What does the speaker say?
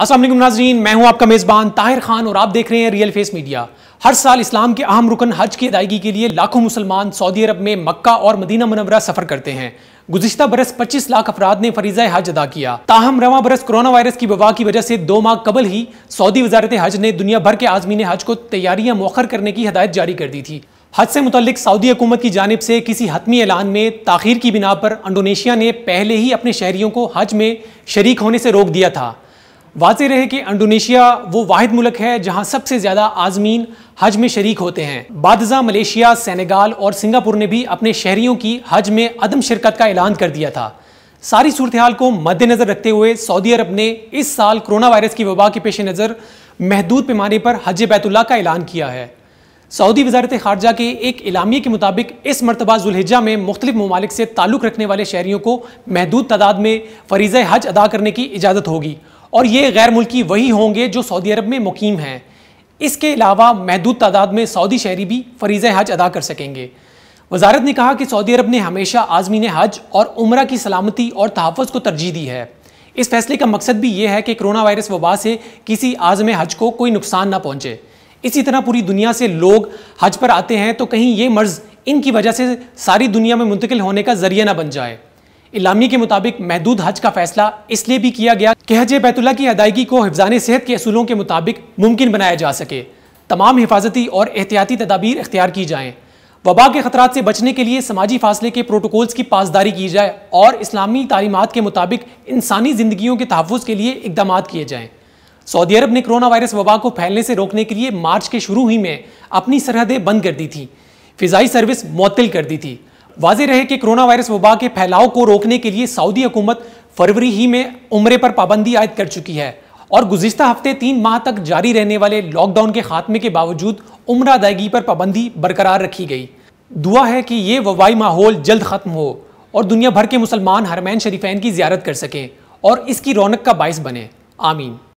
असलम नाजरीन मैं हूं आपका मेज़बान ताहिर खान और आप देख रहे हैं रियल फेस मीडिया हर साल इस्लाम के अहम रुकन हज की अदायगी के लिए लाखों मुसलमान सऊदी अरब में मक्का और मदीना मनवरा सफ़र करते हैं गुजशत बरस 25 लाख अफराद ने फरीजा हज अदा किया ताहम रवा बरस कोरोना वायरस की वबा की वजह से दो माह कबल ही सऊदी वजारत हज ने दुनिया भर के आजमीन हज को तैयारियां मौखर करने की हदायत जारी कर दी थी हज से मुतलिक सऊदी हुकूमत की जानब से किसी हतमी ऐलान में ताखिर की बिना पर इंडोनेशिया ने पहले ही अपने शहरियों को हज में शरीक होने से रोक दिया था वाजे रहे कि इंडोनेशिया वो वाहिद मुल्क है जहां सबसे ज़्यादा आजमीन हज में शरीक होते हैं बादजा मलेशिया सेनेगाल और सिंगापुर ने भी अपने शहरियों की हज में अदम शिरकत का ऐलान कर दिया था सारी सूरत हाल को मद्देनज़र रखते हुए सऊदी अरब ने इस साल कोरोना वायरस की वबा के पेश नज़र महदूद पैमाने पर हज बैतुल्ला का ऐलान किया है सऊदी वजारत खारजा के एक इलामी के मुताबिक इस मरतबा जुलहिजा में मुख्तलिफ ममालिक से ताल्लुक़ रखने वाले शहरीों को महदूद तादाद में फरीज़ हज अदा करने की इजाज़त होगी और ये गैर मुल्की वही होंगे जो सऊदी अरब में मुकीम हैं इसके अलावा महदूद तादाद में सऊदी शहरी भी फरीज़ हज अदा कर सकेंगे वजारत ने कहा कि सऊदी अरब ने हमेशा आज़मीन हज और उम्र की सलामती और तहफ़ को तरजीह दी है इस फैसले का मकसद भी ये है कि कोरोना वायरस वबा से किसी आज़म हज को कोई नुकसान ना पहुँचे इसी तरह पूरी दुनिया से लोग हज पर आते हैं तो कहीं ये मर्ज़ इनकी वजह से सारी दुनिया में मुंतकिल होने का जरिया ना बन जाए इलामी के मुताबिक महदूद हज का फैसला इसलिए भी किया गया कि हज बैतुल्ला की अदायगी को हिफजान सेहत के असूलों के मुताबिक मुमकिन बनाया जा सके तमाम हिफाजती और एहतियाती तदाबीर अख्तियार की जाएँ वबा के खतरा से बचने के लिए समाजी फासले के प्रोटोकॉल्स की पासदारी की जाए और इस्लामी तालीमत के मुताबिक इंसानी जिंदगियों के तहफ़ के लिए इकदाम किए जाएँ सऊदी अरब ने कोरोना वायरस वबा को फैलने से रोकने के लिए मार्च के शुरू ही में अपनी सरहदें बंद कर दी थी फिजाई सर्विस मअतल कर दी थी वाजी रहे कि कोरोना वायरस वबा के फैलाव को रोकने के लिए सऊदी हुकूमत फरवरी ही में उम्र पर पाबंदी आयद कर चुकी है और गुजशत हफ्ते तीन माह तक जारी रहने वाले लॉकडाउन के खात्मे के बावजूद उम्र अदायगी पर पाबंदी बरकरार रखी गई दुआ है कि ये वबाई माहौल जल्द ख़त्म हो और दुनिया भर के मुसलमान हरमैन शरीफैन की ज्यारत कर सकें और इसकी रौनक का बायस बने आमीन